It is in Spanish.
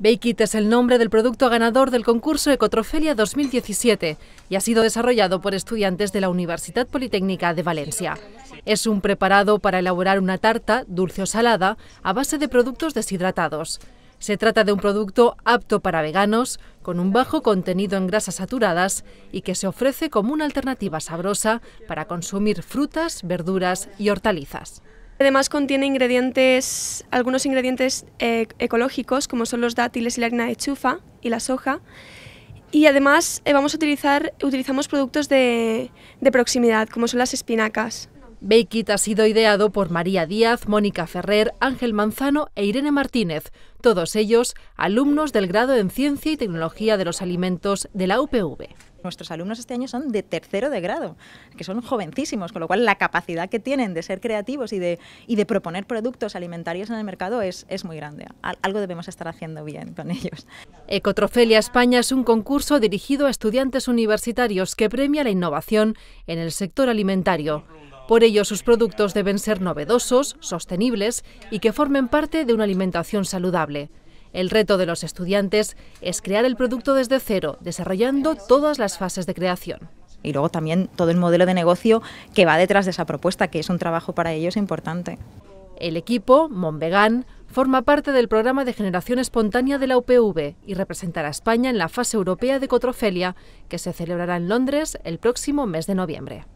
Bake es el nombre del producto ganador del concurso Ecotrofelia 2017 y ha sido desarrollado por estudiantes de la Universidad Politécnica de Valencia. Es un preparado para elaborar una tarta, dulce o salada, a base de productos deshidratados. Se trata de un producto apto para veganos, con un bajo contenido en grasas saturadas y que se ofrece como una alternativa sabrosa para consumir frutas, verduras y hortalizas. Además contiene ingredientes, algunos ingredientes eh, ecológicos como son los dátiles y la harina de chufa y la soja. Y además eh, vamos a utilizar, utilizamos productos de, de proximidad como son las espinacas. Bake It ha sido ideado por María Díaz, Mónica Ferrer, Ángel Manzano e Irene Martínez, todos ellos alumnos del grado en Ciencia y Tecnología de los Alimentos de la UPV nuestros alumnos este año son de tercero de grado, que son jovencísimos, con lo cual la capacidad que tienen de ser creativos y de, y de proponer productos alimentarios en el mercado es, es muy grande. Algo debemos estar haciendo bien con ellos. Ecotrofelia España es un concurso dirigido a estudiantes universitarios que premia la innovación en el sector alimentario. Por ello, sus productos deben ser novedosos, sostenibles y que formen parte de una alimentación saludable. El reto de los estudiantes es crear el producto desde cero, desarrollando todas las fases de creación y luego también todo el modelo de negocio que va detrás de esa propuesta, que es un trabajo para ellos importante. El equipo, Monvegan, forma parte del programa de generación espontánea de la UPV y representará a España en la fase europea de Cotrofelia, que se celebrará en Londres el próximo mes de noviembre.